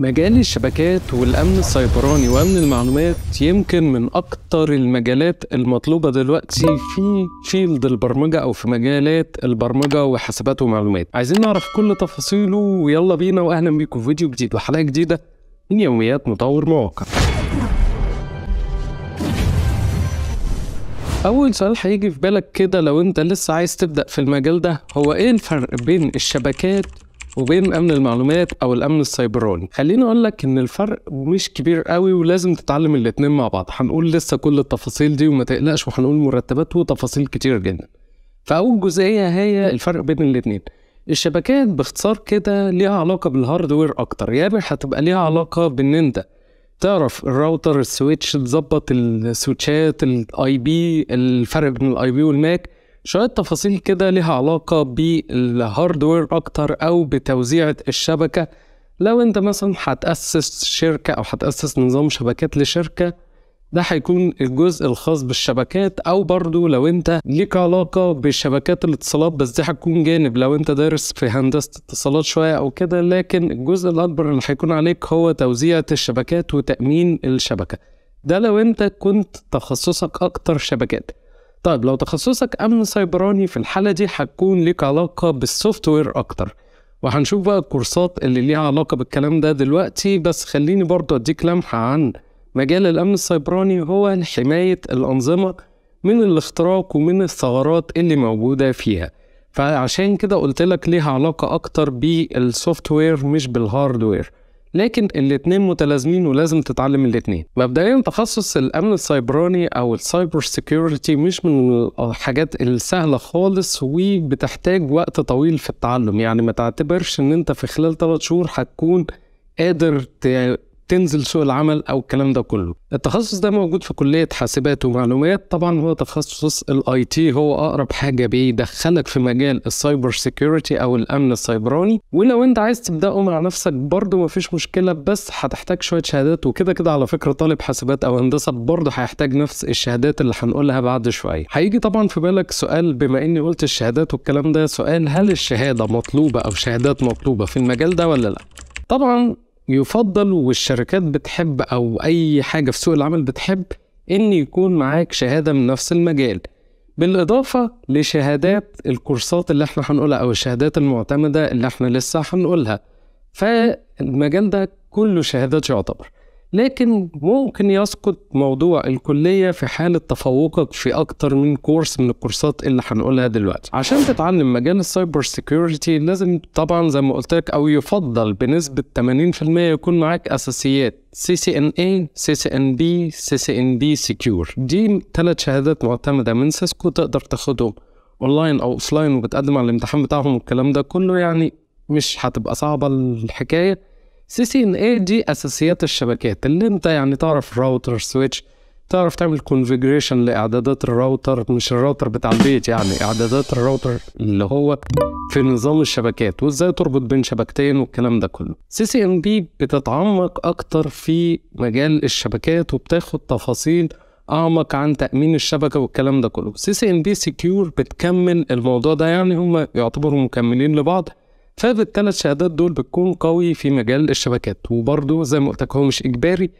مجال الشبكات والأمن السيبراني وأمن المعلومات يمكن من أكتر المجالات المطلوبة دلوقتي في فيلد البرمجة أو في مجالات البرمجة وحسابات ومعلومات عايزين نعرف كل تفاصيله ويلا بينا وأهلا بيكم في فيديو جديد وحلقة جديدة من يوميات مطور مواقع أول سؤال هيجي في بالك كده لو أنت لسه عايز تبدأ في المجال ده هو إيه الفرق بين الشبكات وبين امن المعلومات او الامن السيبراني خليني اقول لك ان الفرق مش كبير قوي ولازم تتعلم الاثنين مع بعض هنقول لسه كل التفاصيل دي وما تقلقش وهنقول مرتبات وتفاصيل كتير جدا فاول جزئيه هي الفرق بين الاثنين الشبكات باختصار كده ليها علاقه بالهاردوير اكتر يا يعني هتبقى ليها علاقه بان انت تعرف الراوتر السويتش تظبط السويتشات الاي بي الفرق بين الاي بي والماك شوية تفاصيل كده ليها علاقة بالهاردوير أكتر أو بتوزيعة الشبكة لو أنت مثلا هتأسس شركة أو هتأسس نظام شبكات لشركة ده هيكون الجزء الخاص بالشبكات أو برضو لو أنت ليك علاقة بشبكات الاتصالات بس دي هتكون جانب لو أنت دارس في هندسة اتصالات شوية أو كده لكن الجزء الأكبر اللي هيكون عليك هو توزيعة الشبكات وتأمين الشبكة ده لو أنت كنت تخصصك أكتر شبكات طيب لو تخصصك امن سيبراني في الحاله دي هتكون ليك علاقه بالسوفت وير اكتر وهنشوف بقى الكورسات اللي ليها علاقه بالكلام ده دلوقتي بس خليني برضه اديك لمحه عن مجال الامن السيبراني هو حمايه الانظمه من الاختراق ومن الثغرات اللي موجوده فيها فعشان كده قلت لك ليها علاقه اكتر بالسوفت وير مش بالهارد وير لكن الاتنين متلازمين ولازم تتعلم الاتنين مبدئيا تخصص الامن السيبراني او السايبر سيكيورتي مش من الحاجات السهله خالص وبتحتاج وقت طويل في التعلم يعني ما تعتبرش ان انت في خلال 3 شهور هتكون قادر تنزل سوق العمل او الكلام ده كله التخصص ده موجود في كليه حاسبات ومعلومات طبعا هو تخصص الاي تي هو اقرب حاجه بيدخلك في مجال السايبر سيكيورتي او الامن السيبراني ولو انت عايز تبداه مع نفسك برضه مفيش مشكله بس هتحتاج شويه شهادات وكده كده على فكره طالب حاسبات او هندسه برضه هيحتاج نفس الشهادات اللي هنقولها بعد شويه هيجي طبعا في بالك سؤال بما اني قلت الشهادات والكلام ده سؤال هل الشهاده مطلوبه او شهادات مطلوبه في المجال ده ولا لا طبعا يفضل والشركات بتحب او اي حاجه في سوق العمل بتحب ان يكون معاك شهاده من نفس المجال بالاضافه لشهادات الكورسات اللي احنا هنقولها او الشهادات المعتمده اللي احنا لسه هنقولها فالمجال ده كله شهادات يعتبر لكن ممكن يسقط موضوع الكلية في حالة تفوقك في أكتر من كورس من الكورسات اللي هنقولها دلوقتي عشان تتعلم مجال السايبر سيكيورتي لازم طبعا زي ما قلت لك أو يفضل بنسبة 80% يكون معاك أساسيات سي سي ان اي سي سي ان بي سي سي ان بي دي ثلاث شهادات معتمدة من سيسكو تقدر تاخدهم اونلاين او اوفلاين وبتقدم على الامتحان بتاعهم والكلام ده كله يعني مش هتبقى صعبة الحكاية سي سي ان اي دي اساسيات الشبكات اللي انت يعني تعرف راوتر سويتش تعرف تعمل كونفيجريشن لاعدادات الراوتر مش الراوتر بتاع البيت يعني اعدادات الراوتر اللي هو في نظام الشبكات وازاي تربط بين شبكتين والكلام ده كله سي سي ان بي بتتعمق اكتر في مجال الشبكات وبتاخد تفاصيل اعمق عن تامين الشبكه والكلام ده كله سي سي ان بي سكيور بتكمل الموضوع ده يعني هم يعتبروا مكملين لبعض الثلاث شهادات دول بتكون قوي في مجال الشبكات وبرضه زي ما قلت لك هو مش اجباري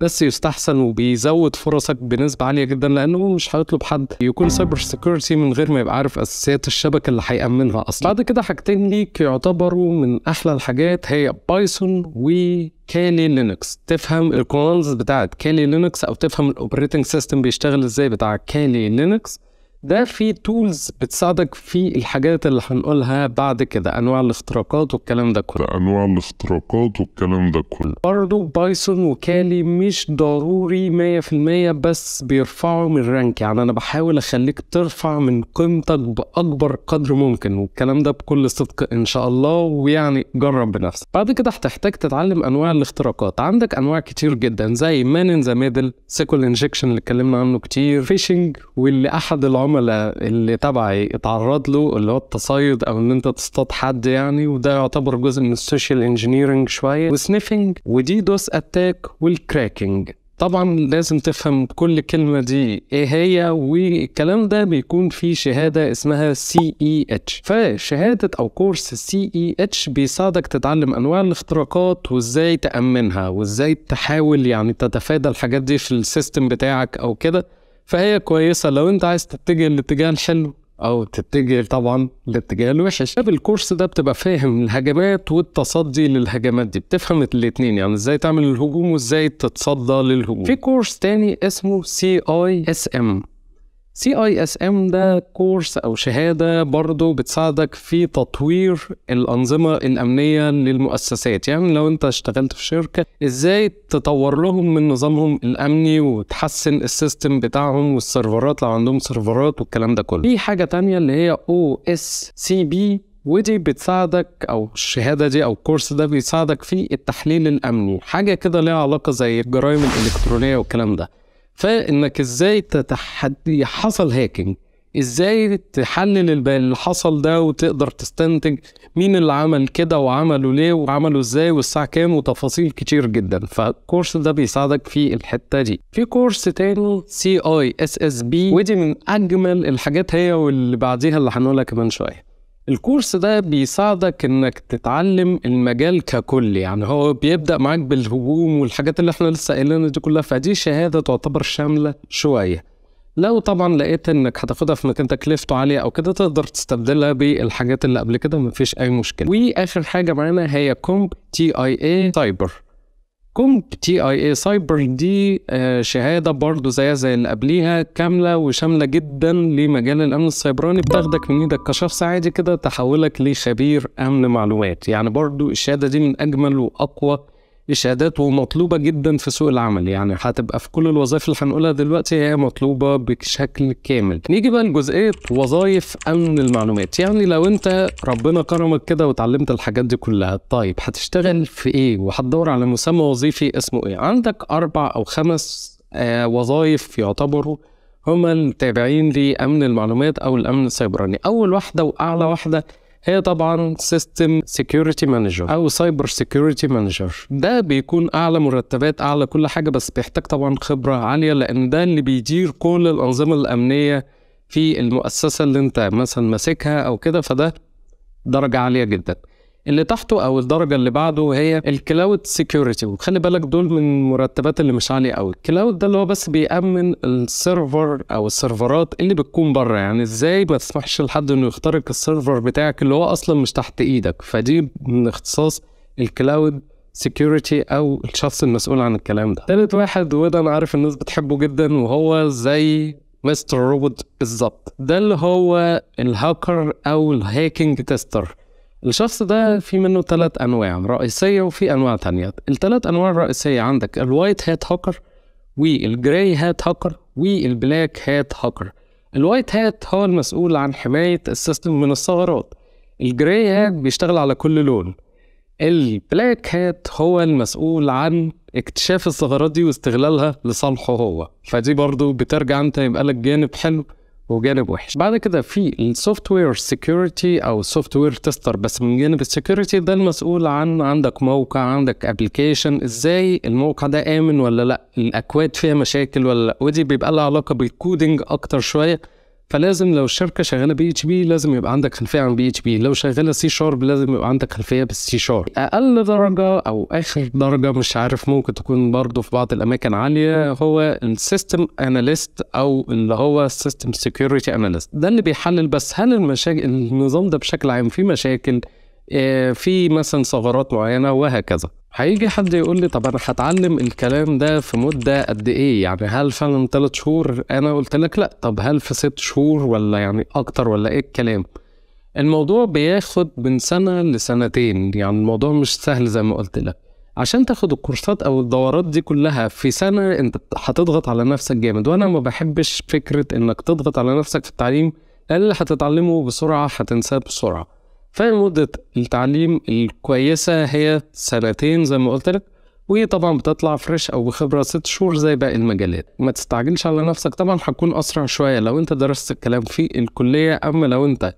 بس يستحسن وبيزود فرصك بنسبة عالية جدا لأنه مش هيطلب حد يكون سايبر سيكيورتي من غير ما يبقى عارف أساسيات الشبكة اللي هيأمنها أصلا بعد كده حاجتين ليك يعتبروا من أحلى الحاجات هي بايثون وكالي لينكس تفهم الكوماندز بتاعت كالي لينكس أو تفهم الأوبريتنج سيستم بيشتغل إزاي بتاع كالي لينكس ده في تولز بتساعدك في الحاجات اللي هنقولها بعد كده انواع الاختراقات والكلام ده كله انواع الاختراقات والكلام ده كله برضه بايثون وكالي مش ضروري 100% بس بيرفعوا من رانك يعني انا بحاول اخليك ترفع من قيمتك باكبر قدر ممكن والكلام ده بكل صدق ان شاء الله ويعني جرب بنفسك بعد كده هتحتاج تتعلم انواع الاختراقات عندك انواع كتير جدا زي مان ان ذا ميدل سيكول انجكشن اللي اتكلمنا عنه كتير فيشنج واللي احد العمر العملاء اللي تبعي اتعرض له اللي هو التصيد او ان انت تصطاد حد يعني وده يعتبر جزء من السوشيال انجينيرنج شويه وسنيفنج وديدوس اتاك والكراكنج طبعا لازم تفهم كل كلمة دي ايه هي والكلام ده بيكون في شهادة اسمها سي اي اتش فشهادة او كورس سي اي اتش بيساعدك تتعلم انواع الاختراقات وازاي تأمنها وازاي تحاول يعني تتفادى الحاجات دي في السيستم بتاعك او كده فهي كويسه لو انت عايز تتجه الاتجاه الحلو او تتجه طبعا الاتجاه الوحش في الكورس ده بتبقى فاهم الهجمات والتصدي للهجمات دي بتفهم الاتنين يعني ازاي تعمل الهجوم وازاي تتصدى للهجوم في كورس تاني اسمه سي اي اس ام سي اي اس ام ده كورس او شهاده برضه بتساعدك في تطوير الانظمه الامنيه للمؤسسات يعني لو انت اشتغلت في شركه ازاي تطور لهم من نظامهم الامني وتحسن السيستم بتاعهم والسيرفرات لو عندهم سيرفرات والكلام ده كله في حاجه تانية اللي هي او اس سي بي ودي بتساعدك او الشهاده دي او الكورس ده بيساعدك في التحليل الامني حاجه كده ليها علاقه زي الجرائم الالكترونيه والكلام ده فانك ازاي تتحدي حصل هاكينج ازاي تحلل اللي حصل ده وتقدر تستنتج مين اللي عمل كده وعمله ليه وعمله ازاي والساعه كام وتفاصيل كتير جدا فالكورس ده بيساعدك في الحته دي في كورس تاني سي اي اس اس بي ودي من اجمل الحاجات هي واللي بعديها اللي هنقولها كمان شويه الكورس ده بيساعدك انك تتعلم المجال ككل يعني هو بيبدا معاك بالهجوم والحاجات اللي احنا لسه قايلينها دي كلها فدي شهاده تعتبر شامله شويه لو طبعا لقيت انك هتاخدها في مكان تكلفته عاليه او كده تقدر تستبدلها بالحاجات اللي قبل كده مفيش اي مشكله واخر حاجه معانا هي كومب تي اي اي سايبر كومب تي اي اي سايبر دي شهاده برضو زيها زي اللي قبليها كامله وشامله جدا لمجال الامن السيبراني بتاخدك من ايدك كشخص عادي كده تحولك لخبير امن معلومات يعني برضو الشهاده دي من اجمل واقوى اشادات ومطلوبه جدا في سوق العمل يعني هتبقى في كل الوظائف اللي هنقولها دلوقتي هي مطلوبه بشكل كامل نيجي بقى لجزئيه وظائف امن المعلومات يعني لو انت ربنا كرمك كده وتعلمت الحاجات دي كلها طيب هتشتغل في ايه وهتدور على مسمى وظيفي اسمه ايه عندك اربع او خمس آه، وظائف يعتبروا هما التابعين لامن المعلومات او الامن السيبراني اول واحده واعلى واحده هي طبعا سيستم سيكيورتي مانجر او سايبر سيكيورتي مانجر ده بيكون اعلى مرتبات اعلى كل حاجه بس بيحتاج طبعا خبره عاليه لان ده اللي بيدير كل الانظمه الامنيه في المؤسسه اللي انت مثلا ماسكها او كده فده درجه عاليه جدا اللي تحته او الدرجه اللي بعده هي الكلاود سيكيورتي وخلي بالك دول من المرتبات اللي مش عاليه قوي الكلاود ده اللي هو بس بيامن السيرفر او السيرفرات اللي بتكون بره يعني ازاي ما تسمحش لحد انه يخترق السيرفر بتاعك اللي هو اصلا مش تحت ايدك فدي من اختصاص الكلاود سكيورتي او الشخص المسؤول عن الكلام ده تالت واحد وده انا عارف الناس بتحبه جدا وهو زي مستر روبوت بالظبط ده اللي هو الهاكر او الهاكينج تيستر الشخص ده في منه ثلاث انواع رئيسيه وفي انواع تانية الثلاث انواع الرئيسيه عندك الوايت هات هاكر والجراي هات هاكر والبلاك هات هاكر الوايت هات هو المسؤول عن حماية السيستم من الثغرات الجراي هات بيشتغل على كل لون البلاك هات هو المسؤول عن اكتشاف الثغرات دي واستغلالها لصالحه هو فدي برضو بترجع انت يبقى لك جانب حلو وجانب وحش بعد كده في السوفت وير سكيورتي او سوفت وير تستر بس من جانب السكيورتي ده المسؤول عن عندك موقع عندك ابلكيشن ازاي الموقع ده امن ولا لا الاكواد فيها مشاكل ولا لا ودي بيبقى لها علاقه بالكودنج اكتر شويه فلازم لو الشركه شغاله بي اتش بي لازم يبقى عندك خلفيه عن بي اتش بي لو شغاله سي شارب لازم يبقى عندك خلفيه بالسي شارب اقل درجه او اخر درجه مش عارف ممكن تكون برضه في بعض الاماكن عاليه هو السيستم اناليست او اللي هو السيستم سكيورتي اناليست ده اللي بيحلل بس هل المشاكل النظام ده بشكل عام فيه مشاكل آه، في مثلا ثغرات معينه وهكذا هيجي حد يقول لي طب انا هتعلم الكلام ده في مده قد ايه يعني هل فعلا ثلاث شهور انا قلت لك لا طب هل في ست شهور ولا يعني اكتر ولا ايه الكلام الموضوع بياخد من سنه لسنتين يعني الموضوع مش سهل زي ما قلت لك عشان تاخد الكورسات او الدورات دي كلها في سنه انت هتضغط على نفسك جامد وانا ما بحبش فكره انك تضغط على نفسك في التعليم اللي هتتعلمه بسرعه هتنساه بسرعه مدة التعليم الكويسة هي سنتين زي ما قلت لك وهي طبعا بتطلع فريش او بخبره ست شهور زي باقي المجالات ما تستعجلش على نفسك طبعا هتكون اسرع شويه لو انت درست الكلام في الكليه اما لو انت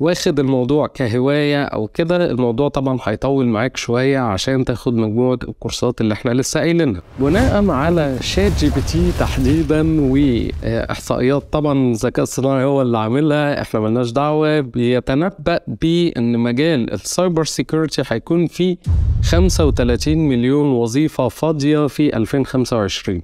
واخد الموضوع كهواية أو كده الموضوع طبعا هيطول معاك شوية عشان تاخد مجموعة الكورسات اللي احنا لسه قايلينها بناء على شات جي بي تي تحديدا وإحصائيات طبعا الذكاء الصناعي هو اللي عاملها احنا ملناش دعوة بيتنبأ بأن مجال السايبر سيكيورتي هيكون فيه 35 مليون وظيفة فاضية في 2025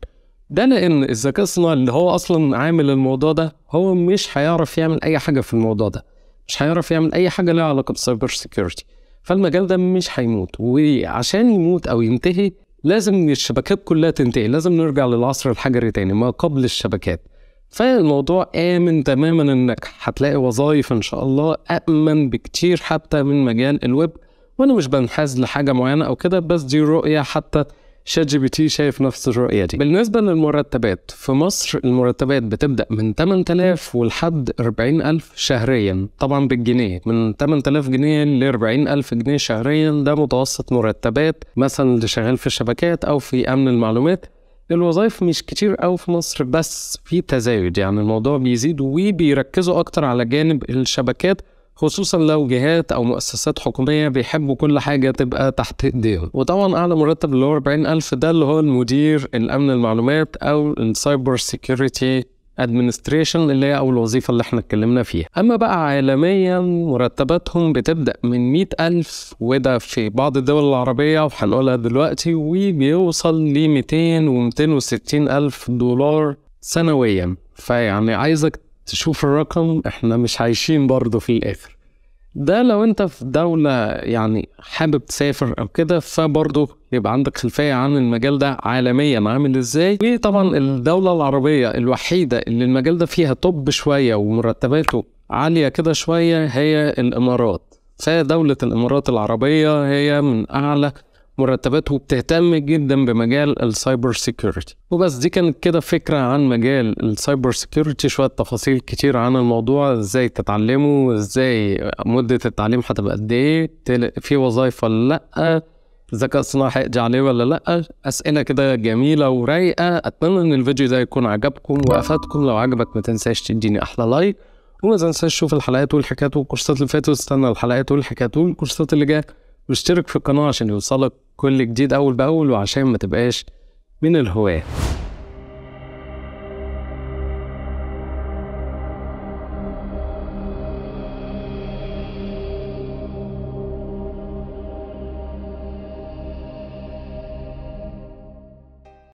ده لان الذكاء الصناعي اللي هو اصلا عامل الموضوع ده هو مش هيعرف يعمل اي حاجه في الموضوع ده مش هيعرف يعمل اي حاجه ليها علاقه بالسايبر سيكيورتي فالمجال ده مش هيموت وعشان يموت او ينتهي لازم الشبكات كلها تنتهي لازم نرجع للعصر الحجري تاني ما قبل الشبكات فالموضوع آمن تماما إنك هتلاقي وظائف إن شاء الله امن بكتير حتى من مجال الويب وأنا مش بنحاز لحاجة معينة أو كده بس دي رؤية حتى شات جي بي تي شايف نفس الرؤيه دي بالنسبه للمرتبات في مصر المرتبات بتبدا من 8000 ولحد 40000 شهريا طبعا بالجنيه من 8000 جنيه ل 40000 جنيه شهريا ده متوسط مرتبات مثلا اللي شغال في الشبكات او في امن المعلومات الوظائف مش كتير أو في مصر بس في تزايد يعني الموضوع بيزيد وبيركزوا اكتر على جانب الشبكات خصوصا لو جهات او مؤسسات حكوميه بيحبوا كل حاجه تبقى تحت ايديهم وطبعا اعلى مرتب اللي هو 40000 ده اللي هو المدير الامن المعلومات او السايبر سيكيورتي ادمنستريشن اللي هي اول وظيفه اللي احنا اتكلمنا فيها اما بقى عالميا مرتباتهم بتبدا من 100000 وده في بعض الدول العربيه وهنقولها دلوقتي وبيوصل ل 200 و 260 الف دولار سنويا فيعني عايزك تشوف الرقم احنا مش عايشين برضه في الاخر ده لو انت في دولة يعني حابب تسافر او كده فبرضه يبقى عندك خلفية عن المجال ده عالميا عامل ازاي وطبعا الدولة العربية الوحيدة اللي المجال ده فيها طب شوية ومرتباته عالية كده شوية هي الامارات فدولة الامارات العربية هي من اعلى مرتبات وبتهتم جدا بمجال السايبر سيكيورتي وبس دي كانت كده فكرة عن مجال السايبر سيكيورتي شوية تفاصيل كتير عن الموضوع ازاي تتعلمه ازاي مدة التعليم هتبقى قد ايه في وظايف ولا لأ الذكاء الصناعي هيقضي عليه ولا لأ أسئلة كده جميلة ورايقة أتمنى إن الفيديو ده يكون عجبكم وأفادكم لو عجبك ما تنساش تديني أحلى لايك وما تنساش تشوف الحلقات والحكايات والكورسات اللي فاتت واستنى الحلقات والحكايات والكورسات اللي جايه واشترك في القناة عشان يوصلك كل جديد أول بأول وعشان ما تبقاش من الهواة